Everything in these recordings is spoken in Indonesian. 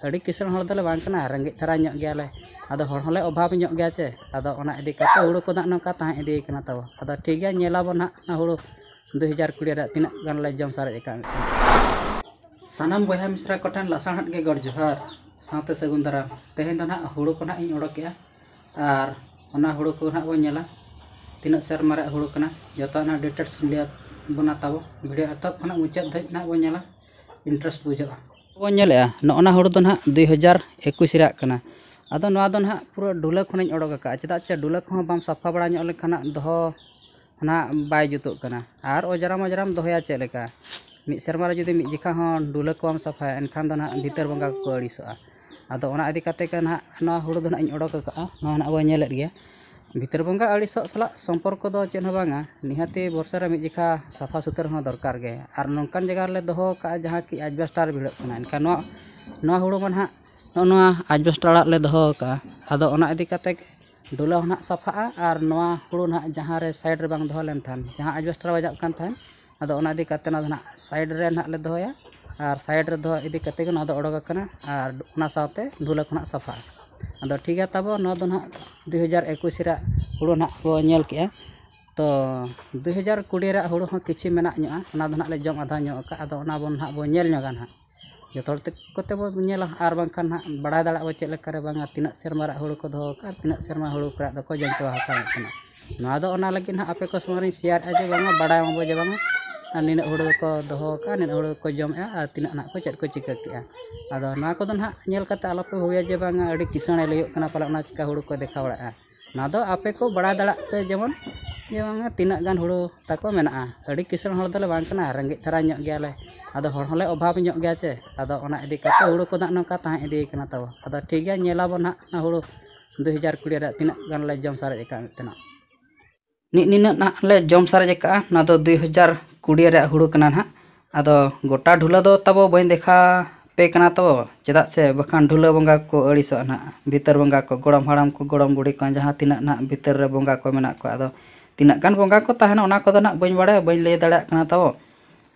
Adik kisah orang tua lewat kan, orang kita orang nyok atau ada orang tua lewat bahan nyok gace, ada orang adik kata huruf kuda nak kata kena tahu, atau tiga nyela bona, ada huruf dua ribu jari kuliah tina kan lewat jam sarat ikan. Sana boleh misalnya kotan lasan hat ke gorjuhar, satu segun teh itu na huruf kuda ini orang kaya, ar, mana huruf kuda nyela, tina ser marak huruf kuda, jatuh na detect tahu, beri atau mana ucap dah nyela, interest bujuk. ᱵᱚᱱ ᱧᱮᱞᱮᱜᱼᱟ ᱱᱚᱜᱼᱚ ᱱᱟ ᱦᱩᱲᱩ ᱫᱚ ᱱᱟᱦᱟᱜ ᱫᱩᱭ ᱦᱟᱡᱟᱨ ᱮᱠᱩᱥ ᱨᱮᱭᱟᱜ ᱠᱟᱱᱟ ᱟᱫᱚ ᱱᱚᱣᱟ ᱫᱚ ᱱᱟᱦᱟᱜ ᱯᱩᱨᱟᱹ ᱰᱷᱩᱞᱟᱹ ᱠᱷᱚᱱᱤᱧ ᱚᱰᱚᱠ ᱟᱠᱟᱫᱼᱟ ᱪᱮᱫᱟᱜ ᱪᱮ ᱰᱷᱩᱞᱟᱹ ᱠᱚᱦᱚᱸ ᱵᱟᱢ ᱥᱟᱯᱷᱟ ᱵᱟᱲᱟ ᱧᱚᱜ ᱞᱮᱠᱷᱟᱱ ᱫᱚᱦᱚ ᱱᱟᱦᱟᱜ ᱵᱟᱭ ᱡᱩᱛᱩᱜ ᱠᱟᱱᱟ ᱟᱨ ᱚᱡᱽᱨᱟᱢ ᱚᱡᱽᱨᱟᱢ ᱫᱚᱦᱚᱭᱟ ᱪᱮᱫ ᱞᱮᱠᱟ ᱢᱤᱫ ᱥᱮᱨᱢᱟ ᱨᱮ ᱡᱩᱫᱤ ᱢᱤᱫ ᱡᱮᱠᱷᱟ ᱦᱚᱸ ᱰᱷᱩᱞᱟᱹ ᱠᱚ ᱵᱟᱢ ᱥᱟᱯᱷᱟᱭᱟ ᱮᱱᱠᱷᱟᱱ ᱫᱚ ᱱᱟᱦᱟᱜ ᱵᱷᱤᱛᱟᱹᱨ ᱵᱚᱸᱜᱟ ᱠᱚᱠᱚ ᱟᱹᱲᱤᱥᱚᱜᱼᱟ ᱟᱫᱚ ᱚᱱᱟ ᱤᱫᱤ ᱠᱟᱛᱮᱫ ᱜᱮ ᱱᱟᱦᱟᱜ ᱱᱚᱣᱟ ᱦᱩᱲᱩ ᱫᱚ ᱱᱟᱦᱟᱜ ᱤᱧ ᱚᱰᱚᱠ ᱟᱠᱟᱫᱼᱟ ᱱᱚᱣᱟ ᱱᱟᱦᱟᱜ ᱵᱚᱱ ᱧᱮᱞᱮᱫ ᱜᱮᱭᱟ Bitter bunga alisok selak sompor kodo cen hobanga nihati borsa remit jika safa suter ho dor karge arnon kan jaga le doho ka aja haki aja star bilok kuna kan noa noa hulu kan ha noa aja star le doho ka ado ona edi katek dula ona safa a ar noa aja hare side rebang doho lentan jaha aja star wajak kan ado ona edi katek na dona side re na le doho ya ar side redho idi kate kono ado odog akana ar ona saute dhula kono safa ado tiga tabo no dono 2021 ra hulo na bo nyel kia to 2020 ra hulo ho kichi mena nyoa ona dono le jom adha nyoa ka ado ona bon ha bo nyel nyoa ya tol te kote bo nyel ha ar bang kana bada dala bo chele kare bang atina serma ra hulo kodo ka atina serma hulo kara lagi na ape kosmarin aja bang a bada yang nenek hulu ko doho kan nenek hulu ko jom ya tina anak ko cek ya ada nak ko tuh nyel kata alat tuh hujan aja bang ada karena pala anak cek hulu ko dekha udah ya nah do apa berada dalam ke zaman ya bang atina gan hulu tak mena ada kisah hulu dalam bang karena orang itu orang yang ada hulu le obah pun aja ada orang ini kata hulu ko tak nongka ini karena tahu ada tiga nyelabu nak hulu dua ribu kuliah atina gan lagi jom sarat ikan itu ni ni na le jom sara jeka na do 2020 huru kana na atau gota dula do tabo boin dekha pe kana tabo cedak se bakan dula bangga ko ali so na bitar bangga ko godam haram ko godam gudi ko, jaha tina na bitar bangga ko mena ko ado na kan bangga ko tahana ona ko dana boin bada boin le dada kana tabo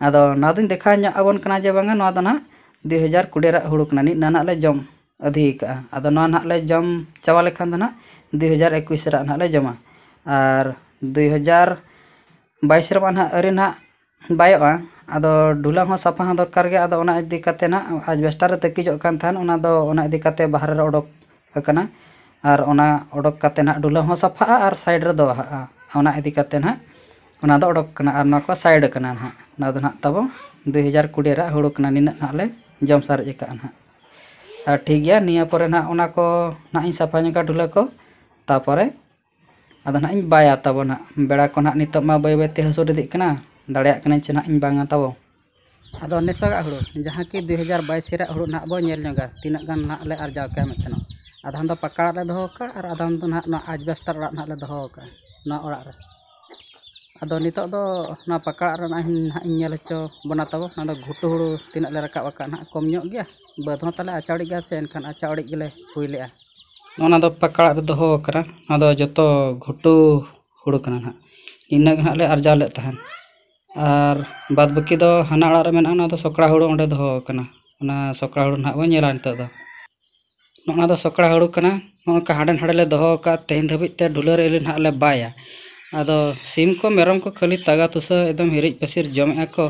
ado na do dekha nya abon kana je bangga na do na 2020 huru kana ni na na le jom adhik ado na na le jom cawale kan dana 2021 ra na le jama ar दुई हजार बैस रे ना बायो अद साफा दरकार इदीकते ना आजबेस्टारे तकजन इदीकते बाहर उडोकना और उडोकते ना ढूला साफा और सैड रे दवा ना उडोकना और सैड कर ना ना ना तब दुई हजार कूड़ी हूड़कना नाले जम सारे ना ठीक है नियापर ना को ना साफा ढूला को तपर Atau na imba ya atau bau na, umbela ko na nitok ma bae bae te hoso dedik kena, umbela kena cina imba nga tau, atau onai soga hulu, injah hakid dihejar bai hulu na bo nyel nyo ga, tina kan na le arja kae ma ceno, atau hanta paka ra doho ka, ar atau hanta na aja start ra na le doho ka, na ora ar, atau nitok do na paka ra na inya leco bau na tau, na doh guthu hulu tina le ra ka baka na kom nyok tala a cauri ga ceng kan a cauri ge ᱚᱱᱟ ᱫᱚ ᱯᱟᱠᱟᱲᱟᱜ ᱨᱮ ᱫᱚᱦᱚ ᱟᱠᱟᱱᱟ ᱚᱱᱟ ᱫᱚ ᱡᱚᱛᱚ ᱜᱷᱩᱴᱩ ᱦᱩᱲᱩ ᱠᱟᱱᱟ ᱱᱟᱦᱟᱜ ᱤᱱᱟᱹᱜᱮ ᱱᱟᱦᱟᱜ ᱞᱮ ᱟᱨᱡᱟᱣ ᱞᱮᱫ ᱛᱟᱦᱮᱱ ᱟᱨ ᱵᱟᱫ ᱵᱟᱹᱠᱤ ᱫᱚ ᱦᱟᱱᱟ ᱚᱲᱟᱜ ᱨᱮ ᱢᱮᱱᱟᱜᱼᱟ ᱚᱱᱟ ᱫᱚ ᱥᱚᱠᱲᱟ ᱦᱩᱲᱩ ᱚᱸᱰᱮ ᱫᱚᱦᱚ ᱟᱠᱟᱱᱟ ᱚᱱᱟ ᱥᱚᱠᱲᱟ ᱦᱩᱲᱩ ᱱᱟᱦᱟᱜ ᱵᱚᱱ ᱧᱮᱞᱟ ᱱᱤᱛᱚᱜ ᱫᱚ ᱱᱚᱜᱼᱚᱱᱟ ᱫᱚ ᱥᱚᱠᱲᱟ ᱦᱩᱲᱩ ᱠᱟᱱᱟ ᱱᱚᱝᱠᱟ ᱦᱟᱸᱰᱮ ᱱᱟᱰᱮ ᱞᱮ ᱫᱚᱦᱚ ᱟᱠᱟᱫ ᱛᱮᱦᱮᱧ ᱫᱷᱟᱹᱵᱤᱡ ᱛᱮ ᱰᱷᱩᱞᱟᱹ ᱨᱮ ᱱᱟᱦᱟᱜ ᱞᱮ ᱵᱟᱭᱟ ᱟᱫᱚ ᱥᱤᱢ ᱠᱚ ᱢᱮᱨᱚᱢ ᱠᱚ ᱠᱷᱟᱹᱞᱤ ᱛᱟᱜᱟ ᱛᱩᱥᱟᱹ ᱮᱠᱫᱚᱢ ᱦᱤᱨᱤᱡ ᱯᱟᱹᱥᱤᱨ ᱡᱚᱢᱮᱜᱼᱟ ᱠᱚ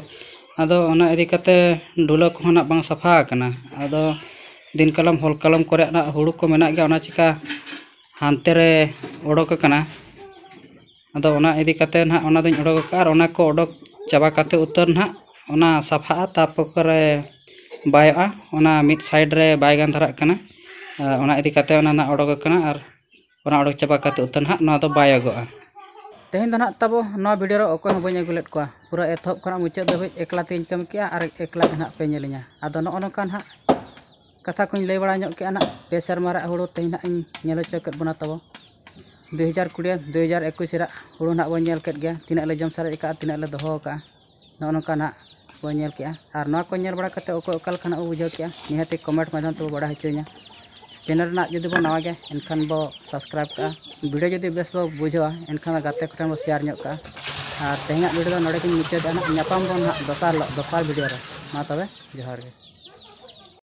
ᱟᱫᱚ ᱚᱱᱟ ᱤᱫᱤ ᱠᱟᱛᱮ ᱰᱷᱩᱞᱟᱹ ᱠᱚᱦᱚᱸ ᱱᱟᱜ ᱵᱟᱝ ᱥᱟᱯᱷᱟ ᱟᱠᱟᱱᱟ ᱟᱫᱚ din kalam hol kalam kore ana hulu ko menak ge ona chika hante re odok kena, atau ona edi kate na ona din odok ka ar ona ko odok chaba kate utar na ona safa tap kore bay a ona mid side re bay gan thara kana ona edi kate ona na odok kena ar ona odok chaba kate utar na no to bay go tehin dana tabo no video ro okoy hobo nyagulet pura ethop kana mucha dabe ekla tin kam ar ekla na penyelinya ada no onokan ha ᱠᱟᱛᱷᱟ ᱠᱚᱧ ᱞᱟᱹᱭ ᱵᱟᱲᱟ ᱧᱚᱜ ᱠᱮᱜᱼᱟ ᱱᱟᱜ ᱯᱮ ᱥᱮᱨᱢᱟ ᱨᱮᱭᱟᱜ ᱦᱩᱲᱩ ᱛᱮᱦᱮᱧ ᱱᱟᱜ ᱤᱧ ᱧᱮᱞ ᱦᱚᱪᱚ ᱠᱮᱫ ᱵᱚᱱᱟ ᱛᱟᱵᱚ ᱫᱩ ᱦᱟᱡᱟᱨ ᱠᱩᱲᱤ ᱫᱩ ᱦᱟᱡᱟᱨ ᱮᱠᱩᱥ ᱨᱮᱭᱟᱜ ᱦᱩᱲᱩ ᱱᱟᱜ ᱵᱚᱱ ᱧᱮᱞ ᱠᱮᱫ ᱜᱮᱭᱟ ᱛᱤᱱᱟᱹᱜ ᱞᱮ ᱡᱚᱢ ᱥᱟᱨᱮᱡ ᱟᱠᱟᱫᱼᱟ ᱛᱤᱱᱟᱹᱜ ᱞᱮ ᱫᱚᱦᱚ ᱟᱠᱟᱫᱼᱟ ᱱᱚᱜᱼᱚ ᱱᱚᱝᱠᱟ ᱱᱟᱜ ᱵᱚᱱ ᱧᱮᱞ ᱠᱮᱜᱼᱟ ᱟᱨ ᱱᱚᱣᱟ ᱠᱚ ᱧᱮᱞ ᱵᱟᱲᱟ ᱠᱟᱛᱮᱫ ᱚᱠᱚᱭ ᱚᱠᱟ ᱞᱮᱠᱟᱱᱟᱜ ᱵᱚ ᱵᱩᱡᱷᱟᱹᱣ ᱠᱮᱜᱼᱟ ᱱᱤᱦᱟᱹᱛᱤ ᱠᱚᱢᱮᱱᱴ ᱢᱟᱫᱽᱫᱷᱚᱢ ᱛᱮᱵᱚ ᱵᱟᱲᱟᱭ ᱦᱚᱪᱚᱧᱟ चैनल जुदी बो नवा एनखान बो सब्सक्राइब का भिडियो जुदी बेस बो बुझा एनखान गाते को बो शेयर का और तेहना भिडियो नोड़े मुचादा नापाम बो ना दसार दसार भिडियो ना तब जोहार